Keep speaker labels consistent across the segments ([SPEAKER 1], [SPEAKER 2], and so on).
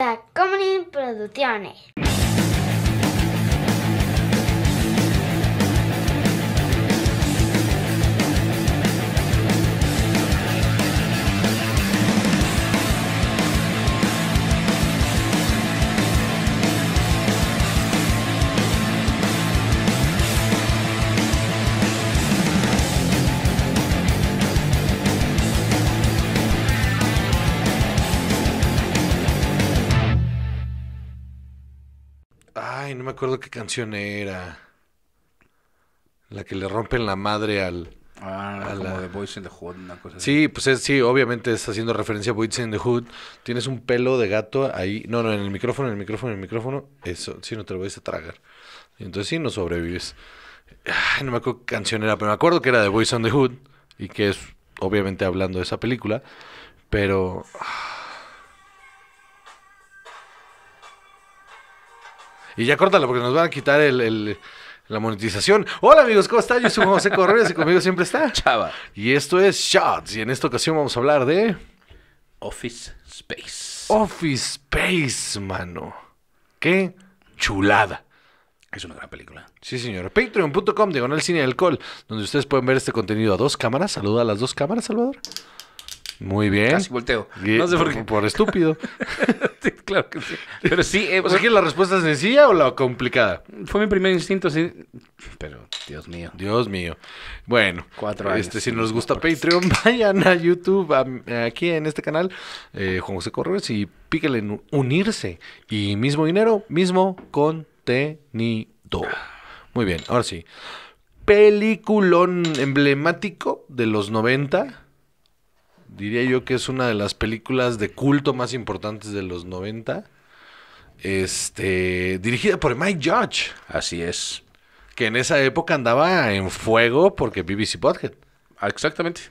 [SPEAKER 1] La Comunic Producciones. Ay, no me acuerdo qué canción era. La que le rompen la madre al.
[SPEAKER 2] Ah, la... de Boys in the Hood, una cosa
[SPEAKER 1] así. Sí, pues sí, obviamente está haciendo referencia a Boys in the Hood. Tienes un pelo de gato ahí. No, no, en el micrófono, en el micrófono, en el micrófono. Eso, sí, no te lo voy a tragar. Entonces sí, no sobrevives. Ay, no me acuerdo qué canción era, pero me acuerdo que era de Boys on the Hood y que es obviamente hablando de esa película. Pero. Ah, Y ya córtala porque nos van a quitar el, la monetización. Hola amigos, ¿cómo están? Yo soy José Correa y conmigo siempre está Chava. Y esto es Shots y en esta ocasión vamos a hablar de Office Space. Office Space, mano. Qué chulada. Es una gran película. Sí, señor. Patreon.com, diagonal cine y alcohol, donde ustedes pueden ver este contenido a dos cámaras. Saluda a las dos cámaras, Salvador. Muy bien. Casi volteo. no sé por, estúpido.
[SPEAKER 2] claro
[SPEAKER 1] que sí. Pero sí. Eh, o sea, ¿que la respuesta es sencilla o la complicada?
[SPEAKER 2] Fue mi primer instinto, sí. Pero, Dios mío.
[SPEAKER 1] Dios mío. Bueno. Cuatro Este, si nos gusta Patreon, vayan a YouTube, aquí en este canal, eh, Juan José Correos, y píquenle unirse. Y mismo dinero, mismo contenido. Muy bien, ahora sí. Peliculón emblemático de los 90 diría yo que es una de las películas de culto más importantes de los 90. Este, dirigida por Mike Judge. Así es.
[SPEAKER 2] Que en esa época andaba en fuego porque BBC Bothead. Ah, exactamente.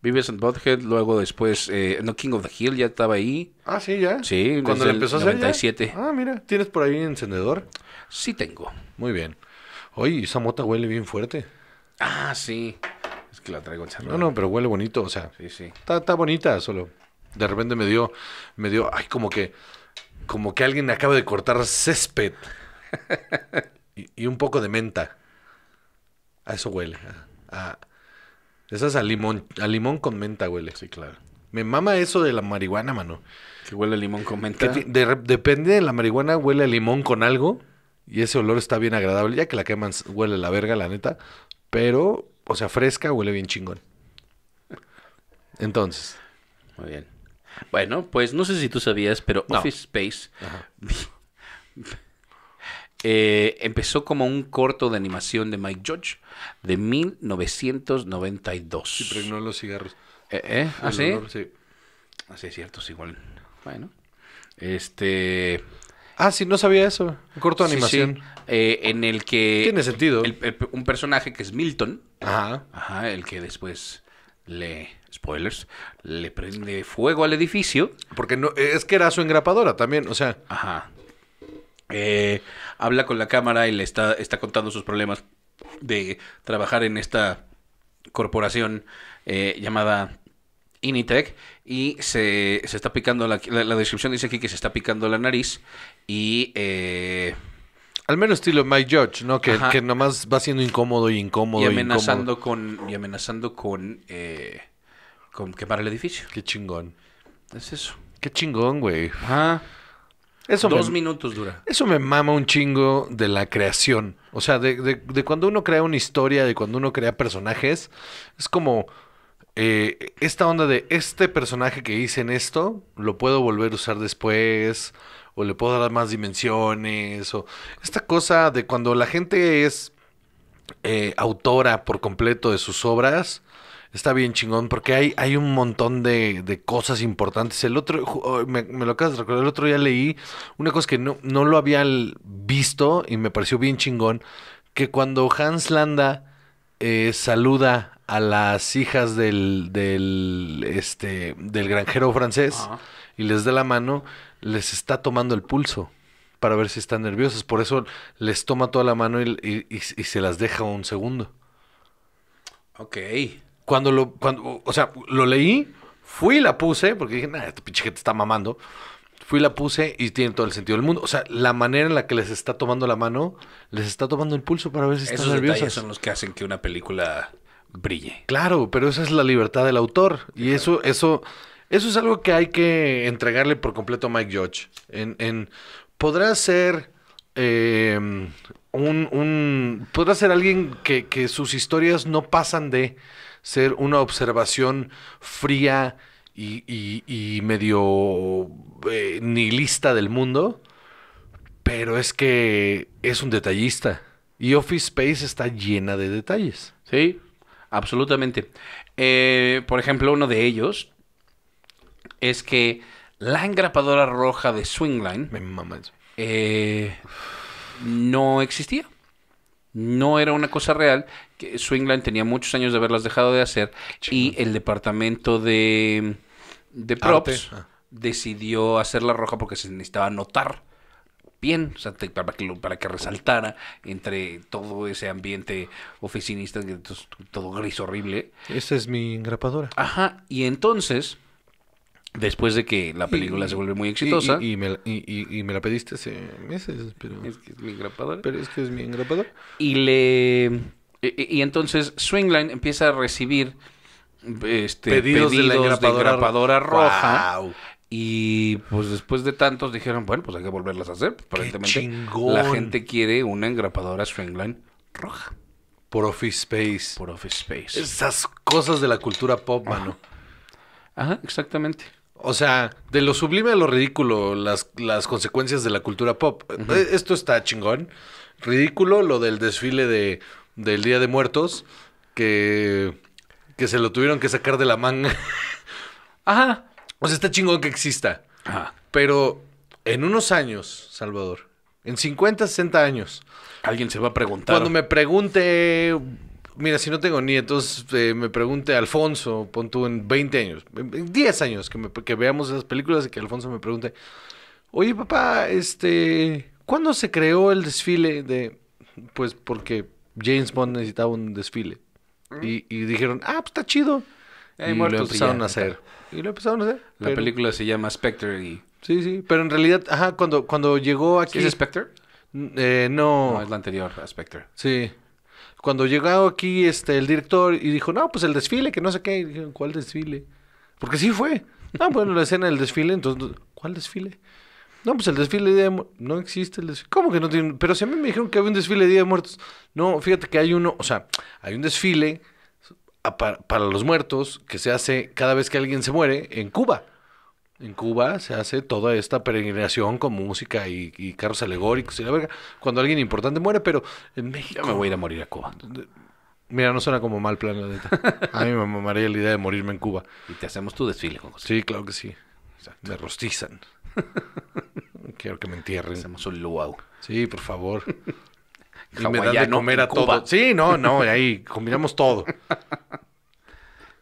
[SPEAKER 2] Vives en luego después, eh, no, King of the Hill ya estaba ahí. Ah, sí, ya. Sí, cuando empezó a Ah, mira, ¿tienes por ahí un encendedor? Sí, tengo. Muy bien.
[SPEAKER 1] Oye, esa mota huele bien fuerte.
[SPEAKER 2] Ah, sí que la traigo No,
[SPEAKER 1] no, pero huele bonito, o sea. Sí, sí. Está, bonita, solo. De repente me dio, me dio, ay, como que, como que alguien acaba de cortar césped. y, un poco de menta. A eso huele. A, a, esas a limón, a limón con menta huele. Sí, claro. Me mama eso de la marihuana, mano. Que huele limón con menta. depende de la marihuana, huele a limón con algo. Y ese olor está bien agradable. Ya que la queman, huele a la verga, la neta. Pero o sea, fresca, huele bien chingón. Entonces.
[SPEAKER 2] Muy bien. Bueno, pues no sé si tú sabías, pero Office Space eh, empezó como un corto de animación de Mike Judge de 1992. Sí, pero los cigarros. ¿Eh? eh? ah, ah sí? es cierto, es igual. Bueno. Este.
[SPEAKER 1] Ah, sí, no sabía eso. Un corto de animación.
[SPEAKER 2] Eh, en el que. Tiene sentido. un personaje que es Milton. Ajá. Ajá, el que después le. Spoilers. Le prende fuego al edificio. Porque no, eh, es que era su engrapadora también, o sea. Ajá. Eh, habla con la cámara y le está, está contando sus problemas de trabajar en esta corporación eh, llamada Initec y se, está picando, la, la, descripción dice aquí que se está picando la nariz y... Eh, al menos estilo My Judge, ¿no? Que, que,
[SPEAKER 1] nomás va siendo incómodo y incómodo. Y amenazando
[SPEAKER 2] con, y amenazando con, eh, con quemar el edificio. Qué chingón. Es eso.
[SPEAKER 1] Qué chingón, güey. Eso Dos
[SPEAKER 2] minutos dura.
[SPEAKER 1] Eso me mama un chingo de la creación. O sea, de, de cuando uno crea una historia, de cuando uno crea personajes, es como eh, esta onda de este personaje que hice en esto, lo puedo volver a usar después, o le puedo dar más dimensiones, o esta cosa de cuando la gente es eh, autora por completo de sus obras, está bien chingón porque hay, hay un montón de, cosas importantes. El otro, oh, me, lo acabas de recordar, el otro ya leí una cosa que no, lo había visto y me pareció bien chingón, que cuando Hans Landa eh, saluda a las hijas del, del, este, del granjero francés y les da la mano, les está tomando el pulso para ver si están nerviosas. Por eso les toma toda la mano y, se las deja un segundo. Ok. Cuando lo, cuando, o sea, lo leí, fui y la puse, porque dije, este pinche que te está mamando. Fui y la puse y tiene todo el sentido del mundo. O sea, la manera en la que les está tomando la mano, les está tomando el pulso para ver si están nerviosas. son los que hacen que una película brille. Claro, pero esa es la libertad del autor. Y eso, eso, eso es algo que hay que entregarle por completo a Mike Judge. En, podrá ser eh, un, podrá ser alguien que, sus historias no pasan de ser una observación fría y, medio eh, nihilista del mundo, pero es que es un detallista. Y Office Space
[SPEAKER 2] está llena de detalles. Sí, Absolutamente. Eh, por ejemplo, uno de ellos es que la engrapadora roja de Swingline eh, no existía. No era una cosa real. Swingline tenía muchos años de haberlas dejado de hacer y el departamento de, de props ah. decidió hacerla roja porque se necesitaba notar bien, para, que para que resaltara entre todo ese ambiente oficinista, todo gris horrible.
[SPEAKER 1] Esa es mi engrapadora.
[SPEAKER 2] Ajá, y entonces, después de que la película se vuelve muy exitosa... Y, y, me, la pediste hace meses, pero... Es que es mi engrapadora. Pero es que es mi engrapadora. Y le... E, e, y, entonces Swingline empieza a recibir... Este, pedidos, de la engrapadora, roja. Y pues después de tantos dijeron, bueno, pues hay que volverlas a hacer. Pues, aparentemente la gente quiere una engrapadora Stringline roja. Por Office Space. Por Office Space. Esas cosas de la cultura pop, ah. mano. Ajá, exactamente.
[SPEAKER 1] O sea, de lo sublime a lo ridículo, las, consecuencias de la cultura pop. E, esto está chingón. Ridículo lo del desfile de, del Día de Muertos, que, que se lo tuvieron que sacar de la manga. Ajá. O pues sea, está chingón que exista. Pero en unos años, Salvador, en 50, 60 años. Alguien se va a preguntar. Cuando me pregunte, mira, si no tengo nietos, eh, me pregunte Alfonso, pon tú en 20 años, en 10 años que, veamos esas películas y que Alfonso me pregunte, oye papá, este, ¿cuándo se creó el desfile de, pues porque James Bond necesitaba un desfile? Mm. Y, dijeron, ah, pues está chido. Eh, y lo empezaron a hacer. Y lo empezaron a
[SPEAKER 2] hacer. La película se llama Spectre y... Sí, sí, pero en
[SPEAKER 1] realidad, ajá, cuando, cuando llegó aquí... ¿Es Spectre? Eh, no.
[SPEAKER 2] No, es la anterior Spectre.
[SPEAKER 1] Sí. Cuando llegó aquí este, el director y dijo, no, pues el desfile, que no sé qué. Y ¿cuál desfile? Porque sí fue. no bueno, la escena del desfile, entonces, ¿cuál desfile? No, pues el desfile de Día de Muertos. No existe el desfile. ¿Cómo que no tiene? Pero si a mí me dijeron que había un desfile de Día de Muertos. No, fíjate que hay uno, o sea, hay un desfile para, los muertos que se hace cada vez que alguien se muere en Cuba. En Cuba se hace toda esta peregrinación con música y, carros alegóricos y la verga. Cuando alguien importante muere, pero en México. Yo me voy a ir a morir a Cuba. Mira, no suena como mal plan, A mí me mamaría la idea de morirme en Cuba. Y te hacemos tu desfile, José. Sí, claro que sí. Te rostizan. Quiero que me entierren. Hacemos un luau. Sí, por favor. y me dan de comer a todo. Sí, no, no, y ahí combinamos todo.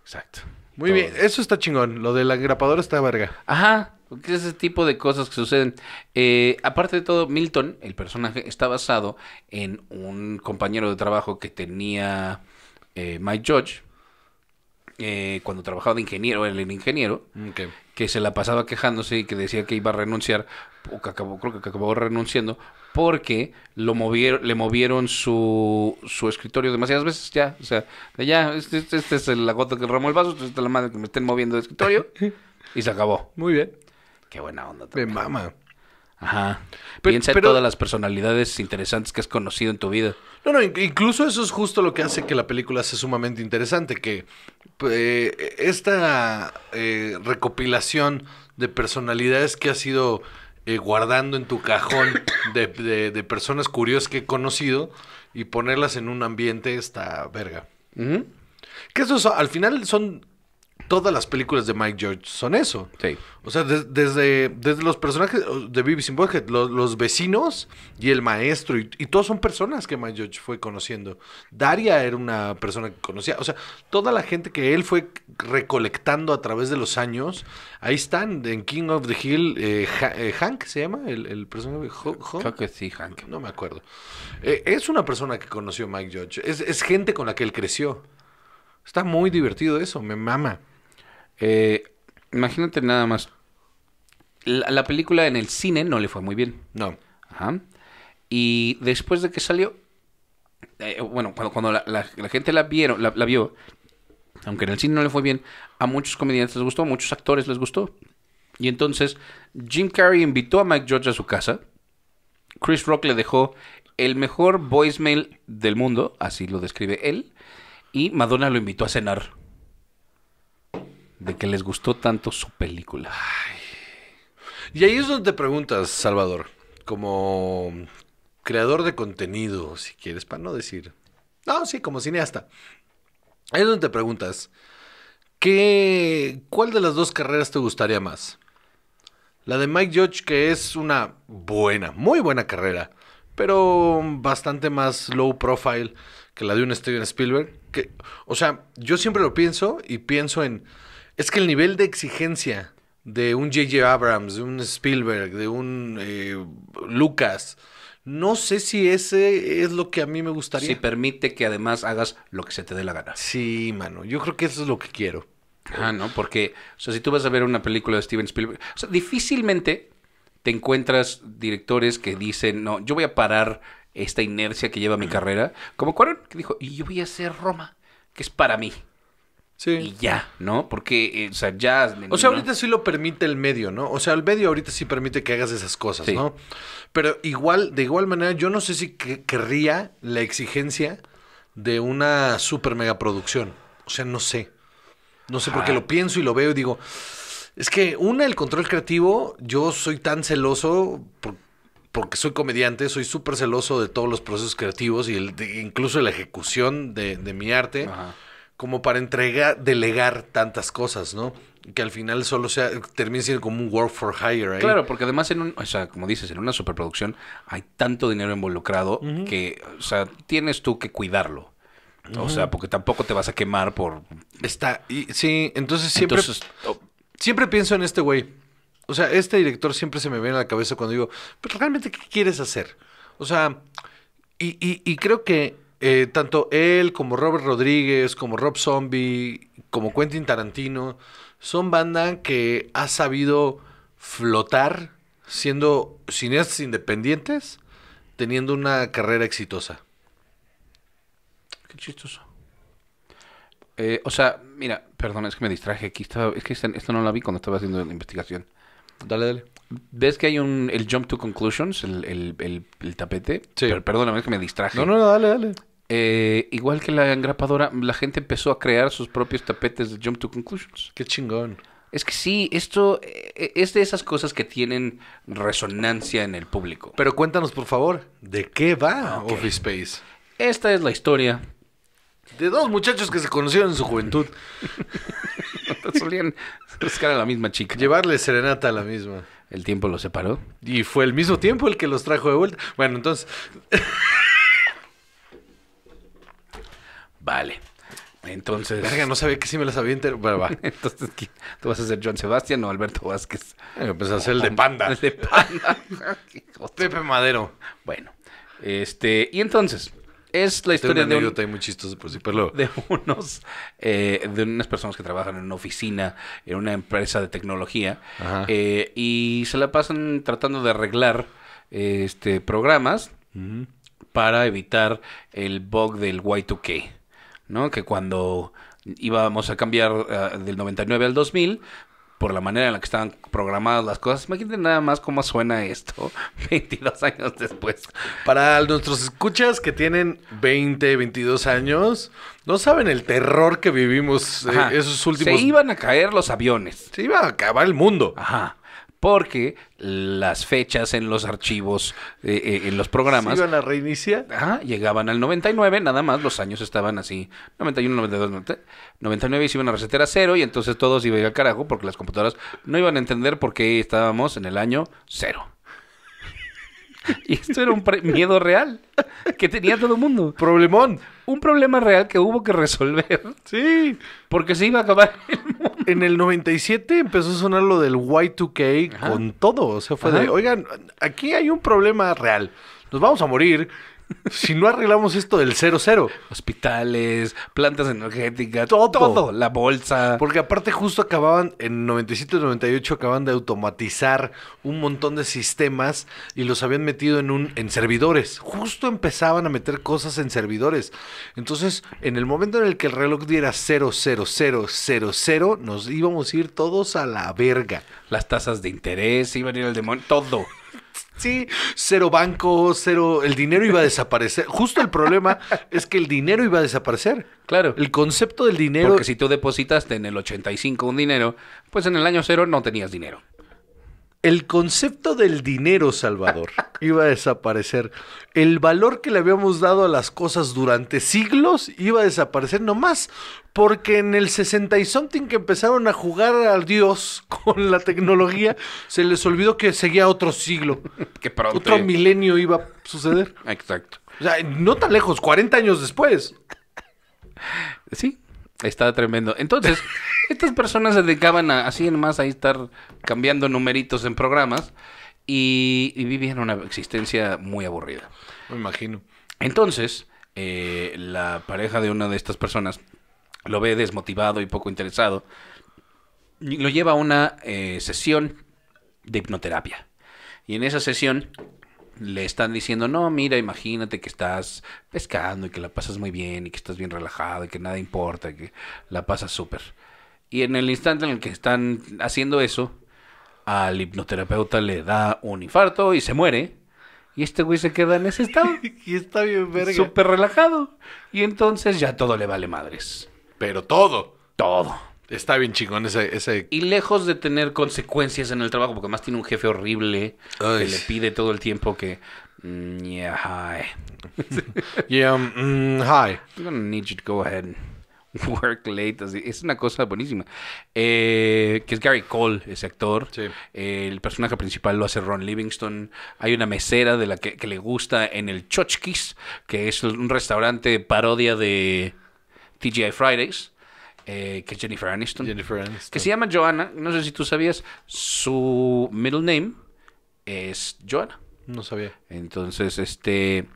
[SPEAKER 1] Exacto. Muy bien,
[SPEAKER 2] eso está chingón. Lo del agrapador está verga. Ajá, porque ese tipo de cosas que suceden. Eh, aparte de todo, Milton, el personaje, está basado en un compañero de trabajo que tenía eh, Mike George. Eh, cuando trabajaba de ingeniero, él el ingeniero, mm, que se la pasaba quejándose y que decía que iba a renunciar, o que acabó, creo que acabó renunciando porque lo movieron, le movieron su, escritorio demasiadas veces, ya, o sea, ya, este, este, este, es la gota que ramó el vaso, esta es la madre que me estén moviendo de escritorio, y se acabó. Muy bien. Qué buena onda también. Me mama. Ajá. Piensa en todas las personalidades interesantes que has conocido en tu vida. No, no, incluso
[SPEAKER 1] eso es justo lo que hace que la película sea sumamente interesante, que pues, eh, esta eh, recopilación de personalidades que ha sido eh, guardando en tu cajón de, de, personas curiosas que he conocido y ponerlas en un ambiente esta verga. Que eso al final son todas las películas de Mike George son eso. Sí. O sea, desde, desde los personajes de Vivi and los, vecinos y el maestro, y, y, todos son personas que Mike George fue conociendo. Daria era una persona que conocía. O sea, toda la gente que él fue recolectando a través de los años, ahí están, en King of the Hill, eh, eh, Hank se llama, el, el personaje. Creo que sí, Hank. No me acuerdo. Eh, es una persona que conoció Mike
[SPEAKER 2] George. Es, es gente con la que él creció. Está muy divertido eso, me mama. Eh, imagínate nada más. La, película en el cine no le fue muy bien. No. Ajá. Y después de que salió, eh, bueno, cuando, la, gente la, vieron, la, vio, aunque en el cine no le fue bien, a muchos comediantes les gustó, a muchos actores les gustó. Y entonces Jim Carrey invitó a Mike George a su casa. Chris Rock le dejó el mejor voicemail del mundo, así lo describe él. Y Madonna lo invitó a cenar de que les gustó tanto su película. Y ahí es donde te preguntas,
[SPEAKER 1] Salvador, como creador de contenido, si quieres, para no decir. No, sí, como cineasta. Ahí es donde te preguntas, ¿qué, ¿cuál de las dos carreras te gustaría más? La de Mike Judge, que es una buena, muy buena carrera, pero bastante más low profile que la de un Steven Spielberg. Que, o sea, yo siempre lo pienso y pienso en es que el nivel de exigencia de un J.J. Abrams, de un Spielberg, de un eh, Lucas, no sé si ese es lo que a mí me gustaría. Si permite
[SPEAKER 2] que además hagas lo que se te dé la gana. Sí, mano. Yo creo que eso es lo que quiero. Ah, no, porque, o sea, si tú vas a ver una película de Steven Spielberg, difícilmente te encuentras directores que dicen, no, yo voy a parar esta inercia que lleva mi carrera. Como Cuarón, que dijo, y yo voy a hacer Roma, que es para mí. Y ya, ¿no? Porque, eh, o sea, ya... O sea, ahorita
[SPEAKER 1] sí lo permite el medio, ¿no? O sea, el medio ahorita sí permite que hagas esas cosas, ¿no? Pero igual, de igual manera, yo no sé si querría la exigencia de una super producción O sea, no sé. No sé, porque lo pienso y lo veo y digo... Es que, una, el control creativo, yo soy tan celoso porque soy comediante, soy súper celoso de todos los procesos creativos y el, incluso la ejecución de, de mi arte. Ajá como para entregar, delegar tantas cosas, ¿no? Que al final solo sea, termine siendo como un work for hire.
[SPEAKER 2] Ahí. Claro, porque además, en un, o sea, como dices, en una superproducción hay tanto dinero involucrado que, o sea, tienes tú que cuidarlo. O sea, porque tampoco te vas a quemar por. Está. Y, sí, entonces siempre. Oh.
[SPEAKER 1] Siempre pienso en este güey. O sea, este director siempre se me viene a la cabeza cuando digo, pero realmente, ¿qué quieres hacer? O sea, y creo que eh, tanto él como Robert Rodríguez, como Rob Zombie, como Quentin Tarantino, son banda que ha sabido flotar siendo cineastas independientes, teniendo una carrera exitosa.
[SPEAKER 2] Qué chistoso. Eh, o sea, mira, perdón, es que me distraje aquí. es que esto no lo vi cuando estaba haciendo la investigación. Dale, dale. ¿Ves que hay un, el Jump to Conclusions, el, tapete? Sí. Pero, perdóname, que me distraje. No, no, dale, dale. Eh, igual que la engrapadora, la gente empezó a crear sus propios tapetes de Jump to Conclusions. Qué chingón. Es que sí, esto eh, es de esas cosas que tienen resonancia en el público. Pero cuéntanos, por favor, ¿de qué va ah, Office Space? Esta es la
[SPEAKER 1] historia de dos muchachos que se conocieron en su juventud. Solían buscar a la misma chica. Llevarle serenata a la misma. El tiempo los separó. Y fue el mismo tiempo el que los trajo de vuelta. Bueno, entonces.
[SPEAKER 2] vale. Entonces. Verga, no sabía que sí me lo sabía Bueno, Entonces, ¿tú vas a ser John Sebastián o Alberto Vázquez? Empezó eh, pues, a ser el de oh, panda. El de panda. Pepe Madero. Bueno. Este. Y entonces. Es la historia de unos eh, de unas personas que trabajan en una oficina en una empresa de tecnología eh, y se la pasan tratando de arreglar este programas para evitar el bug del Y2K, ¿no? Que cuando íbamos a cambiar ah, del 99 al 2000, por la manera en la que estaban programadas las cosas. Imagínense nada más cómo suena esto 22 años después. Para nuestros escuchas que tienen 20, 22 años, no saben el terror que vivimos eh, esos últimos... Se iban a caer los aviones. Se iba a acabar el mundo. Ajá porque las fechas en los archivos, eh, eh, en los programas... ¿Se iban
[SPEAKER 1] a reiniciar?
[SPEAKER 2] Ajá, llegaban al 99, nada más, los años estaban así, 91, 92, 99 y se iban a resetear a cero y entonces todos iban al carajo porque las computadoras no iban a entender por qué estábamos en el año cero. Y esto era un miedo real que tenía todo el mundo. Problemón. Un problema real que hubo que resolver. Sí. Porque se iba a acabar el en
[SPEAKER 1] el 97 empezó a sonar lo del Y2K con todo. O sea, fue de, oigan, aquí hay un problema real. Nos vamos a morir si no arreglamos esto del 0-0. Hospitales, plantas energéticas, todo. todo. La bolsa. Porque aparte justo acababan, en 97 98 acaban de automatizar un montón de sistemas y los habían metido en, un, en servidores. Justo empezaban a meter cosas en servidores. Entonces, en el momento en el que el reloj diera 0-0-0-0-0, nos íbamos a ir todos a la verga.
[SPEAKER 2] Las tasas de interés iban a ir al demonio, todo.
[SPEAKER 1] Sí, cero banco, cero. El dinero iba a desaparecer. Justo el problema es que el
[SPEAKER 2] dinero iba a desaparecer. Claro. El concepto del dinero. Porque si tú depositaste en el 85 un dinero, pues en el año cero no tenías dinero el concepto del dinero,
[SPEAKER 1] Salvador, iba a desaparecer. El valor que le habíamos dado a las cosas durante siglos iba a desaparecer nomás porque en el 60 y something que empezaron a jugar al Dios con la tecnología, se les olvidó que seguía otro siglo. que pronto. Otro milenio iba a suceder. Exacto. O sea, no tan lejos, 40 años después.
[SPEAKER 2] Sí, Está tremendo. Entonces, estas personas se dedicaban a así en más a estar cambiando numeritos en programas y, vivían una existencia muy aburrida. Me imagino. Entonces, eh, la pareja de una de estas personas lo ve desmotivado y poco interesado. Y lo lleva a una eh, sesión de hipnoterapia. Y en esa sesión le están diciendo, no, mira, imagínate que estás pescando y que la pasas muy bien y que estás bien relajado y que nada importa, que la pasas súper. Y en el instante en el que están haciendo eso, al hipnoterapeuta le da un infarto y se muere. Y este güey se queda en ese estado. y está bien verga. Súper relajado. Y entonces ya todo le vale madres. Pero todo. Todo. Está bien chingón ese, ese... Y lejos de tener consecuencias en el trabajo, porque además tiene un jefe horrible que le pide todo el tiempo que... Mm, hi. yeah, mm, hi. I'm gonna need you to go ahead work late. Es una cosa buenísima. Eh, que es Gary Cole, ese actor. Eh, el personaje principal lo hace Ron Livingston. Hay una mesera de la que, que le gusta en el Chochkis, que es un restaurante parodia de TGI Fridays eh, que es Jennifer Aniston. Jennifer Aniston. Que se llama Joanna. No sé si tú sabías, su middle name es Joanna. No sabía. Entonces, este...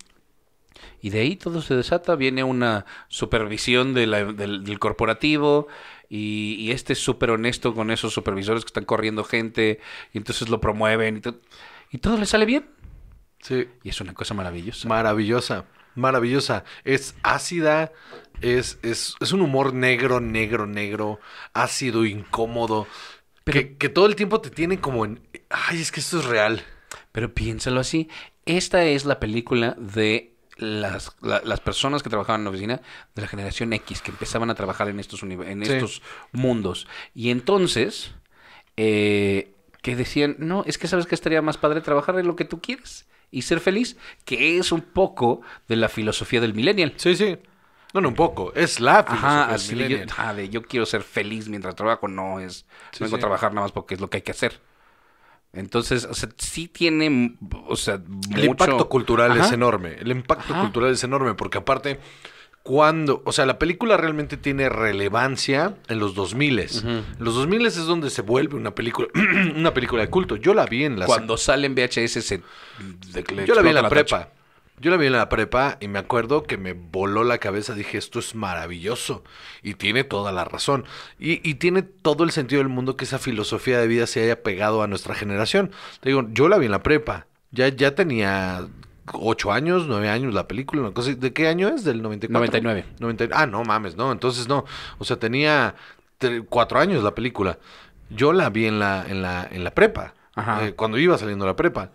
[SPEAKER 2] Y de ahí todo se desata, viene una supervisión del, corporativo y, este es súper honesto con esos supervisores que están corriendo gente y entonces lo promueven y, y todo le sale bien. Sí. Y es una cosa maravillosa. Maravillosa, maravillosa. Es
[SPEAKER 1] ácida, es, un humor negro, negro, negro, ácido, incómodo.
[SPEAKER 2] que, todo el tiempo te tiene como en. Ay, es que esto es real. Pero piénsalo así. Esta es la película de las, personas que trabajaban en la oficina de la generación X, que empezaban a trabajar en estos, en estos mundos. Y entonces, eh, que decían, no, es que sabes que estaría más padre trabajar en lo que tú quieres y ser feliz, que es un poco de la filosofía del millennial. Sí, sí. No, no, un poco. Es la Ajá, así yo, quiero ser feliz mientras trabajo. No, es. vengo a trabajar nada más porque es lo que hay que hacer. Entonces, o sea, sí tiene, o sea, El impacto cultural es enorme. El impacto cultural es enorme porque aparte,
[SPEAKER 1] cuando, o sea, la película realmente tiene relevancia en los 2000. Los 2000 es donde se vuelve una película una película de culto. Yo la vi en la... Cuando sale en VHS se... Yo la vi en la, prepa. Yo la vi en la prepa y me acuerdo que me voló la cabeza, dije, esto es maravilloso. Y tiene toda la razón. Y, tiene todo el sentido del mundo que esa filosofía de vida se haya pegado a nuestra generación. Te digo, yo la vi en la prepa. Ya, ya tenía ocho años, nueve años la película, ¿De qué año es? Del 94. 99. 90, ah, no mames, no, entonces no. O sea, tenía cuatro años la película. Yo la vi en la, en la, en la prepa. Eh, cuando iba saliendo la prepa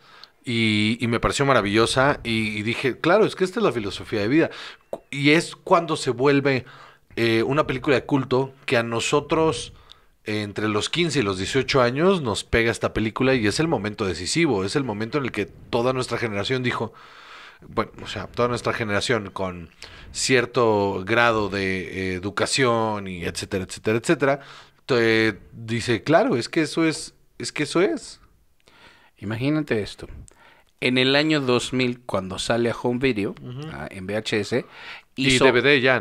[SPEAKER 1] y, me pareció maravillosa y, dije, claro, es que esta es la filosofía de vida. Y es cuando se vuelve eh, una película de culto que a nosotros entre los 15 y los 18 años nos pega esta película y es el momento decisivo, es el momento en el que toda nuestra generación dijo, bueno, o sea, toda nuestra generación con cierto grado de eh, educación y etcétera, etcétera, etcétera,
[SPEAKER 2] dice, claro, es que eso es, es que eso es. Imagínate esto. En el año 2000, cuando sale a home video, en VHS, hizo,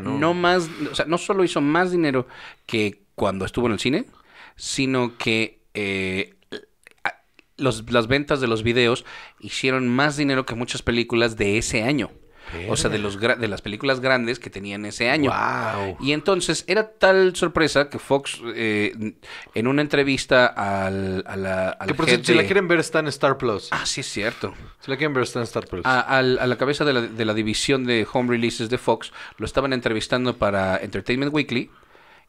[SPEAKER 2] ¿no? más, no solo hizo más dinero que cuando estuvo en el cine, sino que eh, las ventas de los videos hicieron más dinero que muchas películas de ese año. O sea, de, los de las películas grandes que tenían ese año. Y entonces era tal sorpresa que Fox, eh, en una entrevista al, a la... que por la quieren ver está en Star Plus. Ah, sí, es cierto. Si la quieren ver está en Star Plus. A, la cabeza de la, división de home releases de Fox, lo estaban entrevistando para Entertainment Weekly.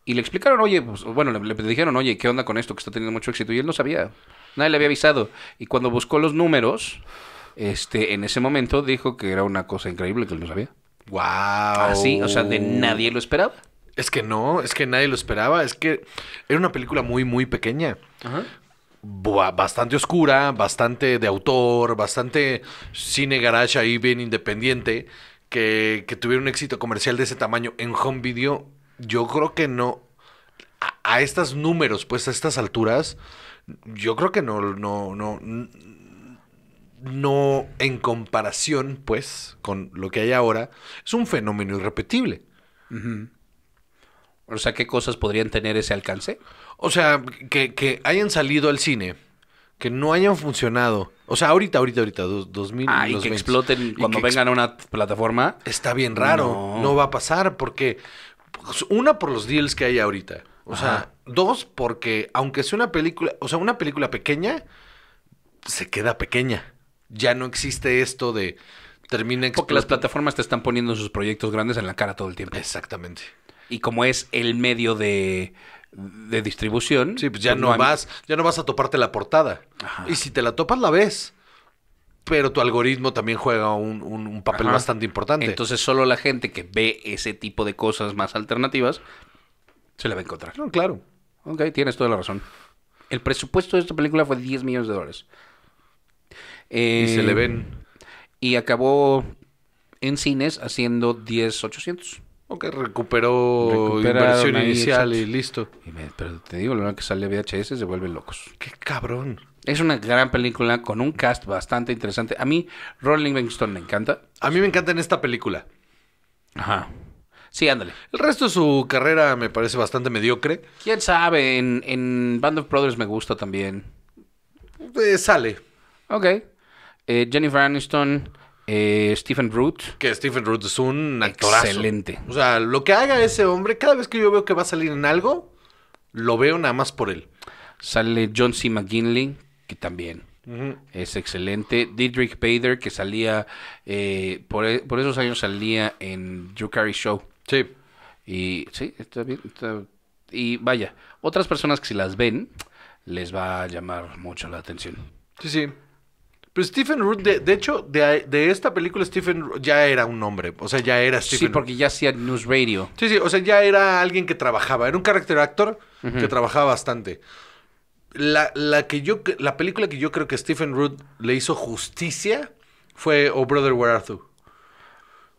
[SPEAKER 2] Y le explicaron, oye, pues, bueno, le, dijeron, oye, ¿qué onda con esto que está teniendo mucho éxito? Y él no sabía. Nadie le había avisado. Y cuando buscó los números, este, en ese momento dijo que era una cosa increíble que él no sabía. ¡Wow! Así, ¿Ah, o sea, de nadie lo esperaba. Es que no, es que nadie lo esperaba. Es que era una película muy,
[SPEAKER 1] muy pequeña. Bastante oscura, bastante de autor, bastante cine garage ahí bien independiente. Que, tuviera un éxito comercial de ese tamaño en home video, yo creo que no. A, estos números, pues a estas alturas, yo creo que no, no, no, no en comparación, pues, con lo que hay ahora, es un fenómeno irrepetible.
[SPEAKER 2] O sea, ¿qué cosas podrían tener ese alcance?
[SPEAKER 1] O sea, que, hayan salido al cine, que no hayan funcionado. O sea, ahorita, ahorita, ahorita, dos, 2000. Ah, y que exploten cuando vengan a una plataforma. Está bien raro. No. va a pasar porque, pues, una, por los deals que hay ahorita. O sea, dos, porque aunque sea una película, o sea, una película pequeña, se queda pequeña ya
[SPEAKER 2] no existe esto de termina Porque las plataformas te están poniendo sus proyectos grandes en la cara todo el tiempo. Exactamente. Y como es el medio de, de distribución. Sí, pues ya pues no, vas, ya no vas a toparte la portada. Y si te la topas, la ves. Pero tu algoritmo también juega un, papel bastante importante. Entonces, solo la gente que ve ese tipo de cosas más alternativas se la va a encontrar. claro. Ok, tienes toda la razón. El presupuesto de esta película fue 10 millones de dólares y se le ven. Y acabó en cines haciendo 10,800. Ok, recuperó inversión inicial y listo. pero te digo, lo que sale VHS se vuelven locos.
[SPEAKER 1] ¡Qué cabrón!
[SPEAKER 2] Es una gran película con un cast bastante interesante. A mí, Rolling Stone me encanta. A mí me encanta en esta película. Ajá. Sí, ándale. El resto de su carrera me parece bastante mediocre. Quién sabe, en, Band of Brothers me gusta también.
[SPEAKER 1] Eh, sale. Ok.
[SPEAKER 2] Eh, Jennifer Aniston, eh, Stephen Root. Que Stephen Root es un actor Excelente.
[SPEAKER 1] O sea, lo que haga ese hombre, cada vez que yo veo que va a salir en algo, lo veo nada más por él.
[SPEAKER 2] Sale John C. McGinley, que también es excelente. Didrik Bader, que salía, eh, e, por, esos años salía en Drew Carey Show. Sí. Y sí, está bien. y vaya, otras personas que si las ven, les va a llamar mucho la atención. Sí, sí. Pero Stephen Root,
[SPEAKER 1] de, hecho, de, esta película, Stephen Root ya era un hombre. O sea, ya era Stephen Sí, porque ya hacía News Radio. Sí, sí, o sea, ya era alguien que trabajaba. Era un carácter actor que trabajaba bastante. La, que yo, la película que yo creo que Stephen Root le hizo justicia fue Oh Brother Where Art Thou.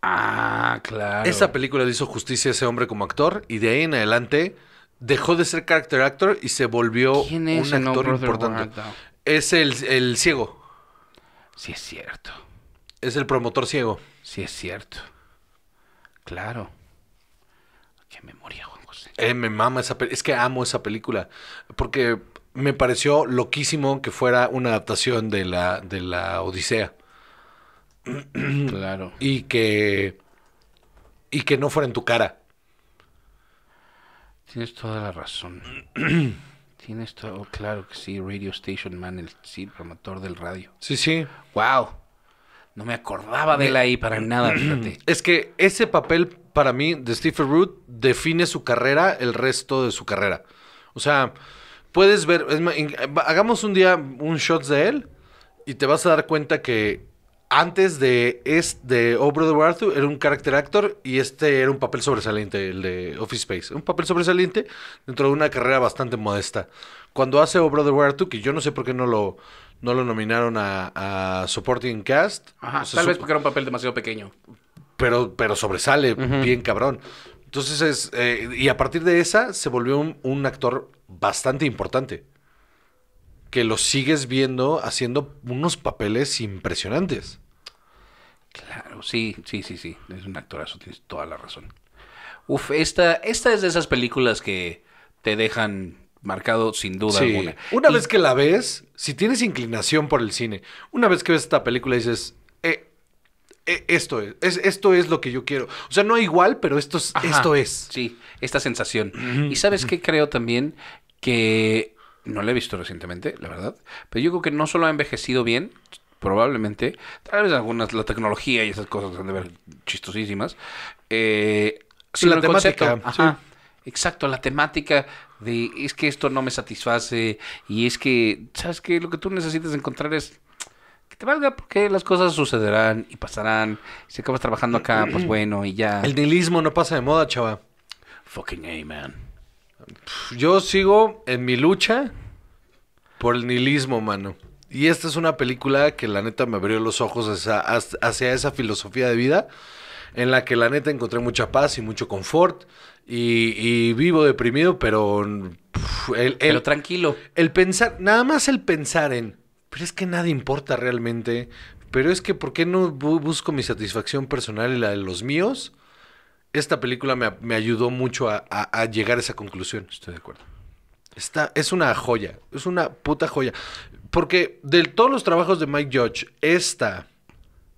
[SPEAKER 1] Ah, claro. Esa película le hizo justicia a ese hombre como actor y de ahí en adelante dejó de ser character actor y se volvió un actor importante. Es el, el ciego. Si es cierto. Es el promotor ciego. Si es cierto. Claro. Qué memoria, Juan José. Eh, me mama esa película. Es que amo esa película. Porque me pareció loquísimo que fuera una adaptación de la, de la Odisea. Claro. Y que. Y que no fuera
[SPEAKER 2] en tu cara. Tienes toda la razón. esto todo, oh, claro que sí, Radio Station Man, el, promotor del radio. Sí, sí. ¡Wow! No me acordaba de él ahí para nada, fíjate. Es que ese papel para
[SPEAKER 1] mí de Stephen Root define su carrera, el resto de su carrera. O sea, puedes ver, hagamos un día un shot de él y te vas a dar cuenta que antes de este de Oh Brother Arthur era un carácter actor y este era un papel sobresaliente, el de Office Space. Un papel sobresaliente dentro de una carrera bastante modesta. Cuando hace Oh Brother Arthur, que yo no sé por qué no lo, no lo nominaron a, Supporting Cast.
[SPEAKER 2] Ajá, tal vez porque era un papel demasiado pequeño.
[SPEAKER 1] Pero, pero sobresale bien cabrón. Entonces, es, eh, y a partir de esa se volvió un actor bastante importante que lo sigues viendo haciendo unos papeles
[SPEAKER 2] impresionantes. Claro, sí, sí, sí, sí. Es un actorazo, tienes toda la razón. Uf, esta, esta es de esas películas que te dejan marcado sin duda alguna. Una vez
[SPEAKER 1] que la ves, si tienes inclinación por el cine, una vez que ves esta película
[SPEAKER 2] dices, eh, eh, esto es, esto es lo que yo quiero. O sea, no igual, pero esto es, esto es. Sí, esta sensación. Y sabes que creo también que no la he visto recientemente, la verdad. Pero yo creo que no solo ha envejecido bien, probablemente, tal vez algunas, la tecnología y esas cosas han de ver chistosísimas. Eh, la temática. Exacto, la temática de es que esto no me satisface y es que, ¿sabes que Lo que tú necesitas encontrar es que te valga porque las cosas sucederán y pasarán. Si acabas trabajando acá, pues bueno, y ya. El nihilismo no
[SPEAKER 1] pasa de moda, chava. Fucking A, man.
[SPEAKER 2] Yo sigo en mi
[SPEAKER 1] lucha por el nihilismo, mano. Y esta es una película que la neta me abrió los ojos hacia, esa filosofía de vida, en la que la neta encontré mucha paz y mucho confort. Y, vivo deprimido, pero. pero tranquilo. El pensar, nada más el pensar en. Pero es que nada importa realmente. Pero es que, ¿por qué no busco mi satisfacción personal y la de los míos? esta película me, ayudó mucho a, llegar a esa conclusión. Estoy de acuerdo. Esta, es una joya, es una puta joya. Porque de todos los trabajos de Mike Judge, esta,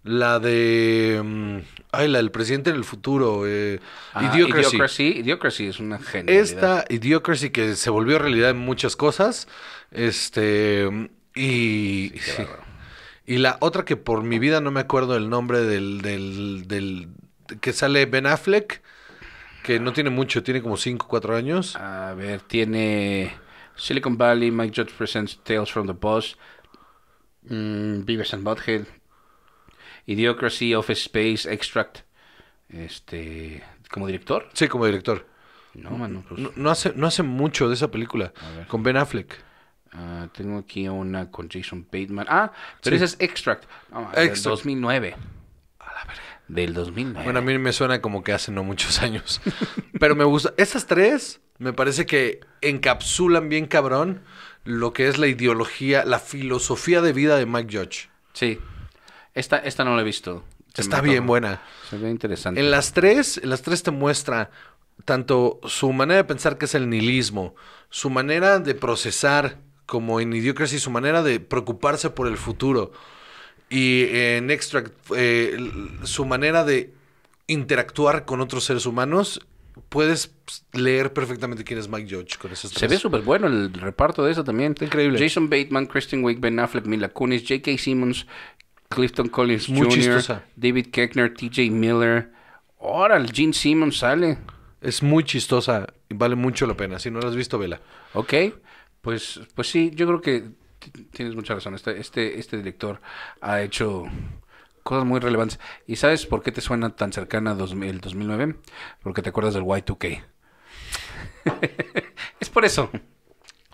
[SPEAKER 1] la de. Mm, ay, la del presidente en el futuro. Eh, ah, Idiocracy.
[SPEAKER 2] Idiocracy. es una genialidad. Esta
[SPEAKER 1] Idiocracy que se volvió realidad en muchas cosas. Este. Y. Y la otra que por mi vida no me acuerdo el nombre del que sale Ben Affleck,
[SPEAKER 2] que no tiene mucho, tiene como 5 o 4 años. A ver, tiene Silicon Valley, Mike Judge Presents Tales from the Boss, mmm, Beavis and Butthead, Idiocracy, of Space, Extract, este, como director. Sí, como director. No, pues.
[SPEAKER 1] no, hace, no hace mucho de esa película, con Ben
[SPEAKER 2] Affleck. Ah, tengo aquí una con Jason Bateman. Ah, pero esa es Extract. Extract. 2009. Del 2009. Bueno, a mí me suena como que hace no muchos
[SPEAKER 1] años. Pero me gusta. esas tres me parece que encapsulan bien cabrón lo que es la ideología, la filosofía de vida de Mike Judge. Sí. Esta, esta no la he visto. Está bien buena. Se ve interesante. En las tres, en las tres te muestra tanto su manera de pensar que es el nihilismo, su manera de procesar como en idiocracia, su manera de preocuparse por el futuro y eh, en Extract, eh, su manera de interactuar con otros seres humanos, puedes leer perfectamente quién es Mike Judge con esas tres. Se ve súper
[SPEAKER 2] bueno el reparto de eso también. increíble. Jason Bateman, Kristen Wiig, Ben Affleck, Mila Kunis, J.K. Simmons, Clifton Collins Jr., David Keckner, T.J. Miller. Ahora el Gene Simmons sale. Es muy chistosa y vale mucho la pena. Si no la has visto, vela. Ok, pues, pues sí, yo creo que tienes mucha razón. Este, este, este director ha hecho cosas muy relevantes. ¿Y sabes por qué te suena tan cercana el 2009? Porque te acuerdas del Y2K. es por eso.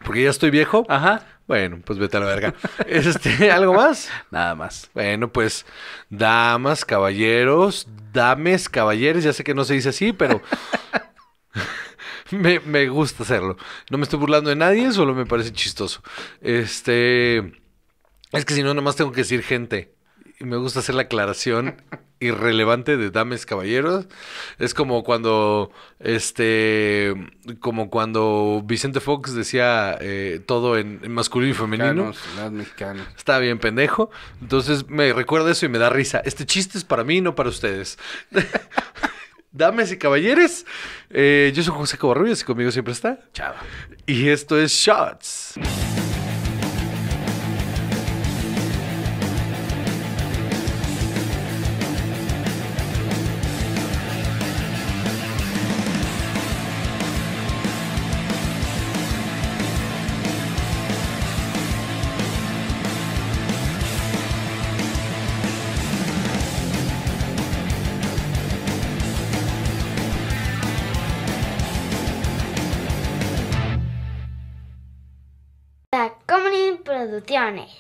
[SPEAKER 2] Porque ya
[SPEAKER 1] estoy viejo. Ajá. Bueno, pues vete a la verga. Este, ¿Algo más? Nada más. Bueno, pues, damas, caballeros, dames, caballeres, ya sé que no se dice así, pero me, me, gusta hacerlo. No me estoy burlando de nadie, solo me parece chistoso. Este. Es que si no, nomás tengo que decir gente. Y me gusta hacer la aclaración irrelevante de dames caballeros. Es como cuando. Este. Como cuando Vicente Fox decía eh, todo en, masculino y femenino. Está bien, pendejo. Entonces me recuerda eso y me da risa. Este chiste es para mí, no para ustedes. Dames y caballeres, eh, yo soy José Cobarrubias y conmigo siempre está chao Y esto es Shots. opciones.